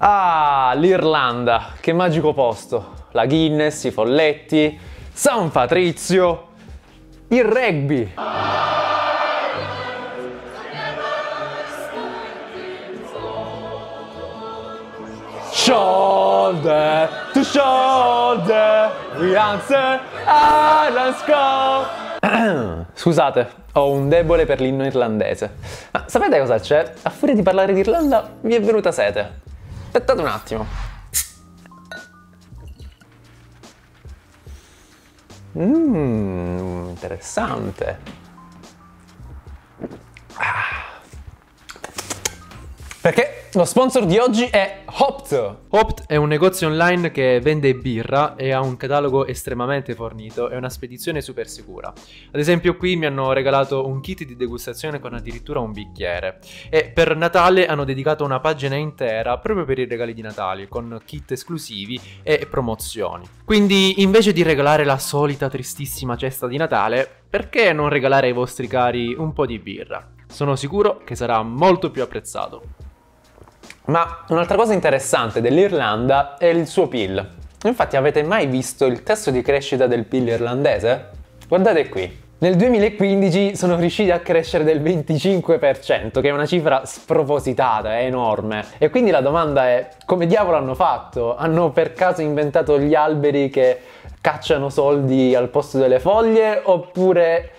Ah, l'Irlanda, che magico posto. La Guinness, i folletti, San Patrizio, il rugby. Shoulder to shoulder, we answer Ireland's call. Scusate, ho un debole per l'inno irlandese. Ma sapete cosa c'è? A furia di parlare d'Irlanda, mi è venuta sete. Aspettate un attimo. Mmm, interessante. Ah. Perché lo sponsor di oggi è Hopt. Hopt è un negozio online che vende birra e ha un catalogo estremamente fornito e una spedizione super sicura. Ad esempio qui mi hanno regalato un kit di degustazione con addirittura un bicchiere e per Natale hanno dedicato una pagina intera proprio per i regali di Natale con kit esclusivi e promozioni. Quindi invece di regalare la solita tristissima cesta di Natale, perché non regalare ai vostri cari un po' di birra? Sono sicuro che sarà molto più apprezzato. Ma un'altra cosa interessante dell'Irlanda è il suo PIL. Infatti avete mai visto il tasso di crescita del PIL irlandese? Guardate qui. Nel 2015 sono riusciti a crescere del 25%, che è una cifra spropositata, è enorme. E quindi la domanda è, come diavolo hanno fatto? Hanno per caso inventato gli alberi che cacciano soldi al posto delle foglie? Oppure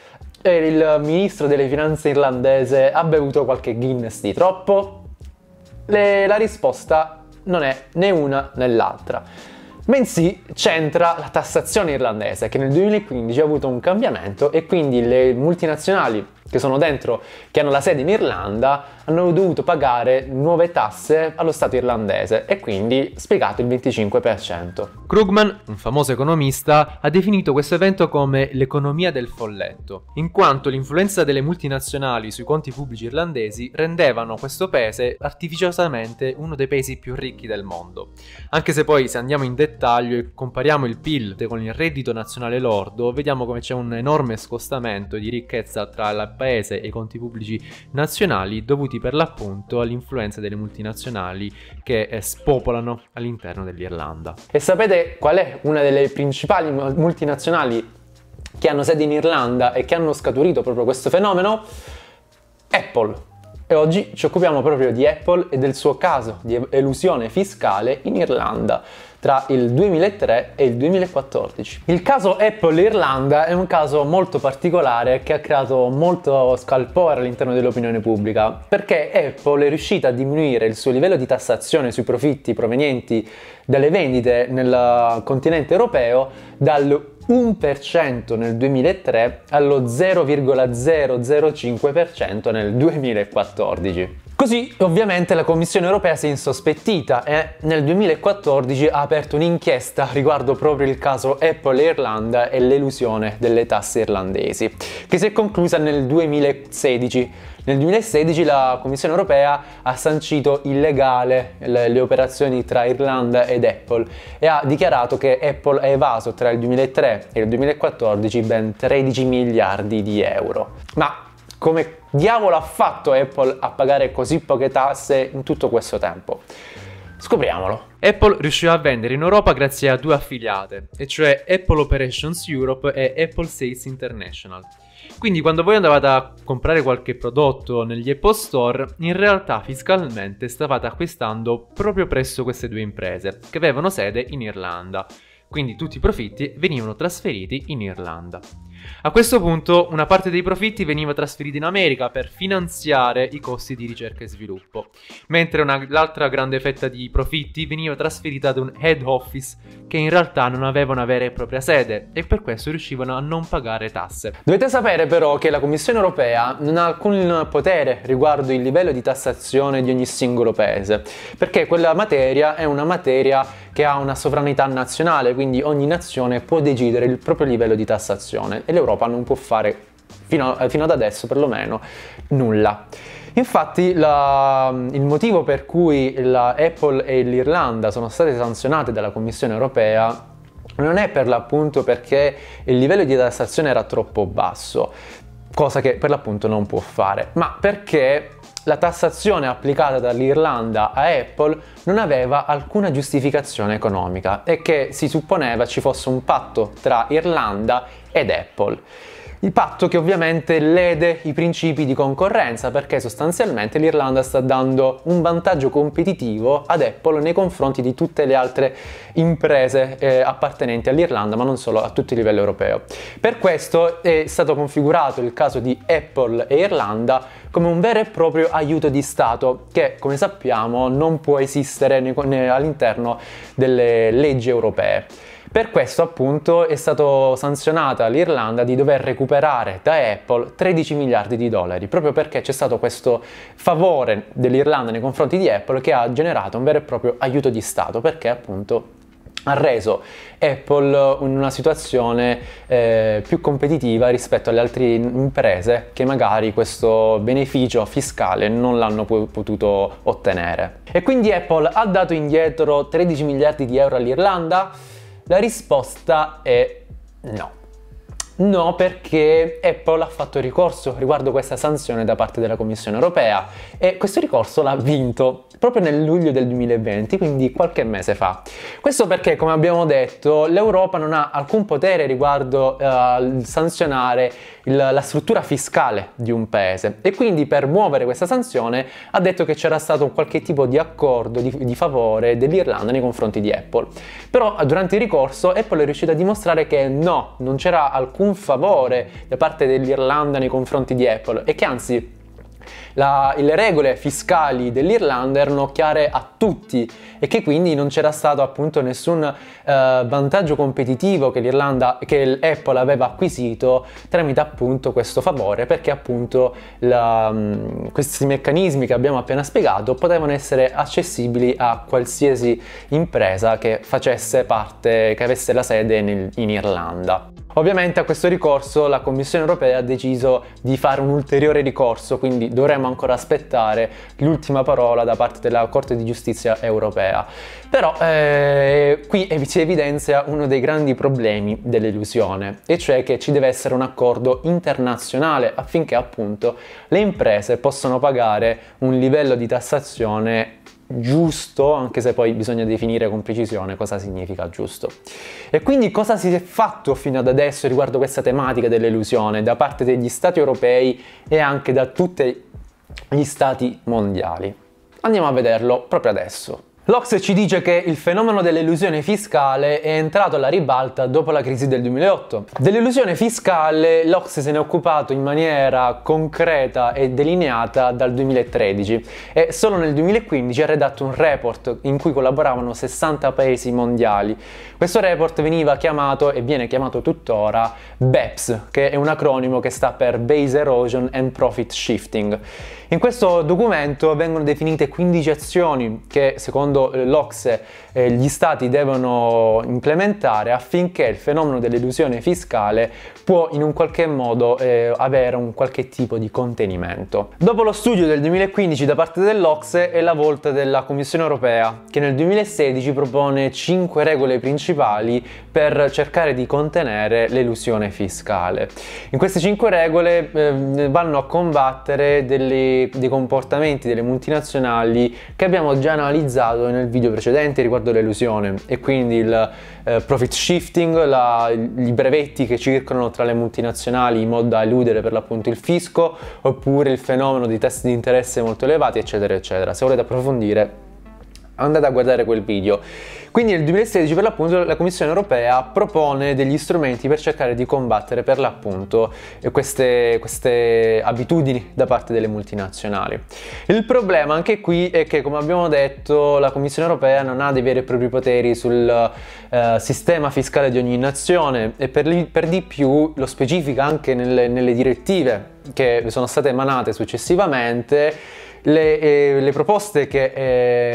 eh, il ministro delle finanze irlandese ha bevuto qualche Guinness di troppo? Le, la risposta non è né una né l'altra. Bensì c'entra la tassazione irlandese che nel 2015 ha avuto un cambiamento e quindi le multinazionali che sono dentro, che hanno la sede in Irlanda, hanno dovuto pagare nuove tasse allo Stato irlandese e quindi spiegato il 25%. Krugman, un famoso economista, ha definito questo evento come l'economia del folletto, in quanto l'influenza delle multinazionali sui conti pubblici irlandesi rendevano questo paese artificiosamente uno dei paesi più ricchi del mondo. Anche se poi se andiamo in dettaglio e compariamo il PIL con il reddito nazionale lordo, vediamo come c'è un enorme scostamento di ricchezza tra la Paese e i conti pubblici nazionali dovuti per l'appunto all'influenza delle multinazionali che eh, spopolano all'interno dell'Irlanda. E sapete qual è una delle principali multinazionali che hanno sede in Irlanda e che hanno scaturito proprio questo fenomeno? Apple. E oggi ci occupiamo proprio di Apple e del suo caso di elusione fiscale in Irlanda tra il 2003 e il 2014. Il caso Apple Irlanda è un caso molto particolare che ha creato molto scalpore all'interno dell'opinione pubblica, perché Apple è riuscita a diminuire il suo livello di tassazione sui profitti provenienti dalle vendite nel continente europeo dal 1% nel 2003 allo 0,005% nel 2014. Così ovviamente la Commissione europea si è insospettita e nel 2014 ha aperto un'inchiesta riguardo proprio il caso Apple Irlanda e l'elusione delle tasse irlandesi, che si è conclusa nel 2016. Nel 2016 la Commissione europea ha sancito illegale le, le operazioni tra Irlanda ed Apple e ha dichiarato che Apple ha evaso tra il 2003 e il 2014 ben 13 miliardi di euro. Ma come diavolo ha fatto Apple a pagare così poche tasse in tutto questo tempo? Scopriamolo. Apple riuscirà a vendere in Europa grazie a due affiliate, e cioè Apple Operations Europe e Apple Sales International. Quindi quando voi andavate a comprare qualche prodotto negli Apple Store, in realtà fiscalmente stavate acquistando proprio presso queste due imprese, che avevano sede in Irlanda. Quindi tutti i profitti venivano trasferiti in Irlanda. A questo punto una parte dei profitti veniva trasferita in America per finanziare i costi di ricerca e sviluppo, mentre una, l'altra grande fetta di profitti veniva trasferita ad un head office che in realtà non aveva una vera e propria sede e per questo riuscivano a non pagare tasse. Dovete sapere però che la Commissione europea non ha alcun potere riguardo il livello di tassazione di ogni singolo paese, perché quella materia è una materia che ha una sovranità nazionale, quindi ogni nazione può decidere il proprio livello di tassazione e l'Europa non può fare, fino, a, eh, fino ad adesso perlomeno, nulla. Infatti la, il motivo per cui Apple e l'Irlanda sono state sanzionate dalla Commissione europea non è per l'appunto perché il livello di tassazione era troppo basso, cosa che per l'appunto non può fare, ma perché la tassazione applicata dall'Irlanda a Apple non aveva alcuna giustificazione economica e che si supponeva ci fosse un patto tra Irlanda ed Apple. Il patto che ovviamente lede i principi di concorrenza perché sostanzialmente l'Irlanda sta dando un vantaggio competitivo ad Apple nei confronti di tutte le altre imprese eh, appartenenti all'Irlanda ma non solo a tutto il livello europeo. Per questo è stato configurato il caso di Apple e Irlanda come un vero e proprio aiuto di Stato che come sappiamo non può esistere all'interno delle leggi europee. Per questo appunto è stata sanzionata l'Irlanda di dover recuperare da Apple 13 miliardi di dollari, proprio perché c'è stato questo favore dell'Irlanda nei confronti di Apple che ha generato un vero e proprio aiuto di Stato, perché appunto ha reso Apple in una situazione eh, più competitiva rispetto alle altre imprese che magari questo beneficio fiscale non l'hanno potuto ottenere. E quindi Apple ha dato indietro 13 miliardi di euro all'Irlanda? La risposta è no. No, perché Apple ha fatto ricorso riguardo questa sanzione da parte della Commissione europea e questo ricorso l'ha vinto proprio nel luglio del 2020, quindi qualche mese fa. Questo perché, come abbiamo detto, l'Europa non ha alcun potere riguardo al eh, sanzionare il, la struttura fiscale di un paese e quindi per muovere questa sanzione ha detto che c'era stato un qualche tipo di accordo di, di favore dell'Irlanda nei confronti di Apple. Però durante il ricorso Apple è riuscita a dimostrare che no, non c'era alcun alcun favore da parte dell'Irlanda nei confronti di Apple e che anzi la, le regole fiscali dell'Irlanda erano chiare a tutti e che quindi non c'era stato appunto nessun eh, vantaggio competitivo che l'Irlanda, che l'Apple aveva acquisito tramite appunto questo favore perché appunto la, mm, questi meccanismi che abbiamo appena spiegato potevano essere accessibili a qualsiasi impresa che facesse parte, che avesse la sede nel, in Irlanda. Ovviamente a questo ricorso la Commissione europea ha deciso di fare un ulteriore ricorso, quindi dovremmo ancora aspettare l'ultima parola da parte della Corte di Giustizia europea. Però eh, qui si evidenzia uno dei grandi problemi dell'illusione, e cioè che ci deve essere un accordo internazionale affinché appunto le imprese possano pagare un livello di tassazione giusto, anche se poi bisogna definire con precisione cosa significa giusto. E quindi cosa si è fatto fino ad adesso riguardo questa tematica dell'illusione da parte degli stati europei e anche da tutti gli stati mondiali? Andiamo a vederlo proprio adesso. L'Ox ci dice che il fenomeno dell'illusione fiscale è entrato alla ribalta dopo la crisi del 2008. Dell'illusione fiscale l'Ox se ne è occupato in maniera concreta e delineata dal 2013 e solo nel 2015 ha redatto un report in cui collaboravano 60 paesi mondiali. Questo report veniva chiamato e viene chiamato tuttora BEPS, che è un acronimo che sta per Base Erosion and Profit Shifting. In questo documento vengono definite 15 azioni che secondo eh, l'Ocse eh, gli stati devono implementare affinché il fenomeno dell'elusione fiscale può in un qualche modo eh, avere un qualche tipo di contenimento. Dopo lo studio del 2015 da parte dell'Ocse è la volta della Commissione europea che nel 2016 propone 5 regole principali per cercare di contenere l'elusione fiscale. In queste 5 regole eh, vanno a combattere delle dei, comportamenti delle multinazionali che abbiamo già analizzato nel video precedente riguardo l'elusione e quindi il eh, profit shifting, la, i brevetti che circolano tra le multinazionali in modo da eludere per l'appunto il fisco oppure il fenomeno di test di interesse molto elevati eccetera eccetera. Se volete approfondire andate a guardare quel video. Quindi nel 2016 per l'appunto la Commissione europea propone degli strumenti per cercare di combattere per l'appunto queste, queste abitudini da parte delle multinazionali. Il problema anche qui è che come abbiamo detto la Commissione europea non ha dei veri e propri poteri sul eh, sistema fiscale di ogni nazione e per, li, per di più lo specifica anche nelle, nelle direttive che sono state emanate successivamente le, eh, le proposte che,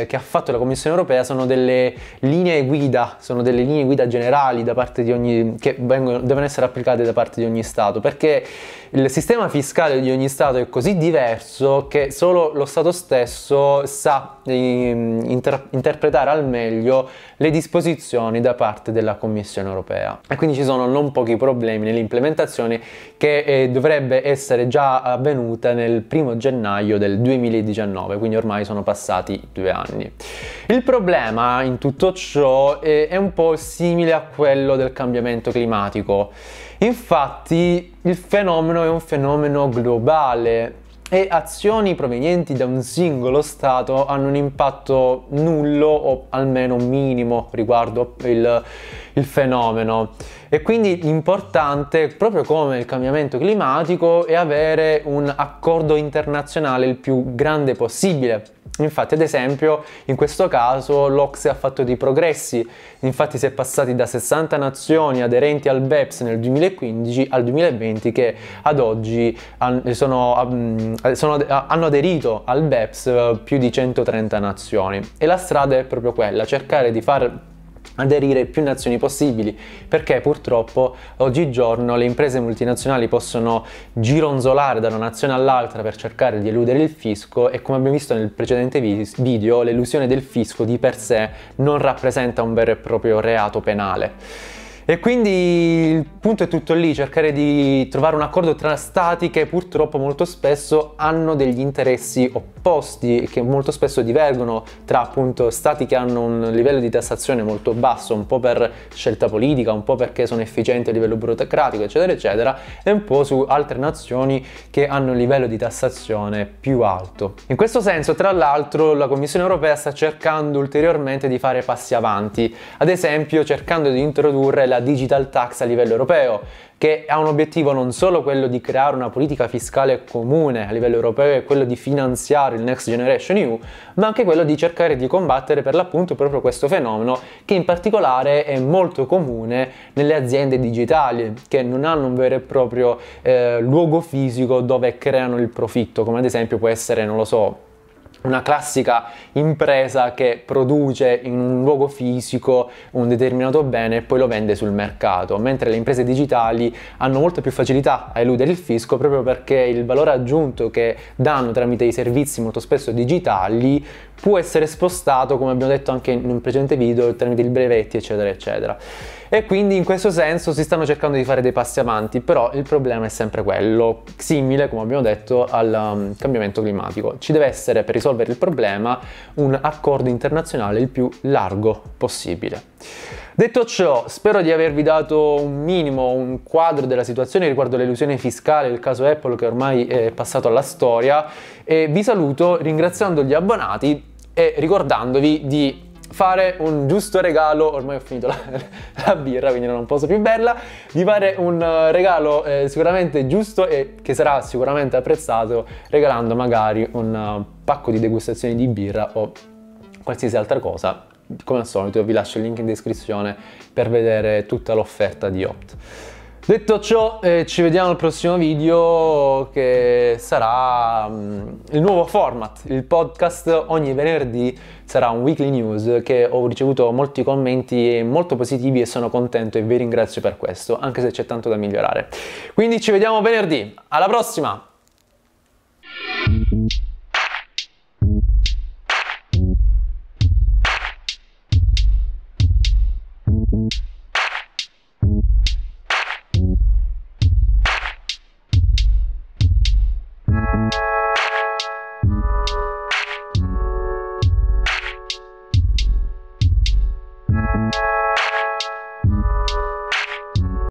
eh, che, ha fatto la Commissione europea sono delle linee guida, sono delle linee guida generali ogni, che vengono, devono essere applicate da parte di ogni Stato, perché il sistema fiscale di ogni Stato è così diverso che solo lo Stato stesso sa ehm, inter interpretare al meglio le disposizioni da parte della Commissione europea. E quindi ci sono non pochi problemi nell'implementazione che eh, dovrebbe essere già avvenuta nel primo gennaio del 2019, quindi ormai sono passati due anni. Il problema in tutto ciò è, eh, è un po' simile a quello del cambiamento climatico. Infatti il fenomeno è un fenomeno globale e azioni provenienti da un singolo Stato hanno un impatto nullo o almeno minimo riguardo il, il fenomeno. E quindi l'importante, proprio come il cambiamento climatico, è avere un accordo internazionale il più grande possibile Infatti, ad esempio, in questo caso l'Ocse ha fatto dei progressi, infatti si è passati da 60 nazioni aderenti al BEPS nel 2015 al 2020 che ad oggi eh, sono, mm, eh, sono, hanno aderito al BEPS più di 130 nazioni. E la strada è proprio quella, cercare di far aderire più nazioni possibili perché purtroppo oggigiorno le imprese multinazionali possono gironzolare da una nazione all'altra per cercare di eludere il fisco e come abbiamo visto nel precedente video l'elusione del fisco di per sé non rappresenta un vero e proprio reato penale. E quindi il punto è tutto lì, cercare di trovare un accordo tra stati che purtroppo molto spesso hanno degli interessi opposti e che molto spesso divergono tra appunto stati che hanno un livello di tassazione molto basso, un po' per scelta politica, un po' perché sono efficienti a livello burocratico, eccetera, eccetera, e un po' su altre nazioni che hanno un livello di tassazione più alto. In questo senso, tra l'altro, la Commissione europea sta cercando ulteriormente di fare passi avanti, ad esempio cercando di introdurre la digital tax a livello europeo, che ha un obiettivo non solo quello di creare una politica fiscale comune a livello europeo e quello di finanziare il Next Generation EU, ma anche quello di cercare di combattere per l'appunto proprio questo fenomeno che in particolare è molto comune nelle aziende digitali che non hanno un vero e proprio eh, luogo fisico dove creano il profitto, come ad esempio può essere, non lo so, una classica impresa che produce in un luogo fisico un determinato bene e poi lo vende sul mercato, mentre le imprese digitali hanno molto più facilità a eludere il fisco proprio perché il valore aggiunto che danno tramite i servizi molto spesso digitali può essere spostato, come abbiamo detto anche in un precedente video, tramite i brevetti, eccetera, eccetera e quindi in questo senso si stanno cercando di fare dei passi avanti, però il problema è sempre quello, simile come abbiamo detto al um, cambiamento climatico. Ci deve essere per risolvere il problema un accordo internazionale il più largo possibile. Detto ciò, spero di avervi dato un minimo, un quadro della situazione riguardo l'elusione fiscale, il caso Apple che ormai è passato alla storia e vi saluto ringraziando gli abbonati e ricordandovi di fare un giusto regalo, ormai ho finito la, la, birra quindi non posso più berla, di fare un eh, regalo eh, sicuramente giusto e che sarà sicuramente apprezzato regalando magari un eh, pacco di degustazioni di birra o qualsiasi altra cosa. Come al solito vi lascio il link in descrizione per vedere tutta l'offerta di Opt. Detto ciò, eh, ci vediamo al prossimo video che sarà um, il nuovo format, il podcast ogni venerdì sarà un weekly news che ho ricevuto molti commenti molto positivi e sono contento e vi ringrazio per questo, anche se c'è tanto da migliorare. Quindi ci vediamo venerdì, alla prossima!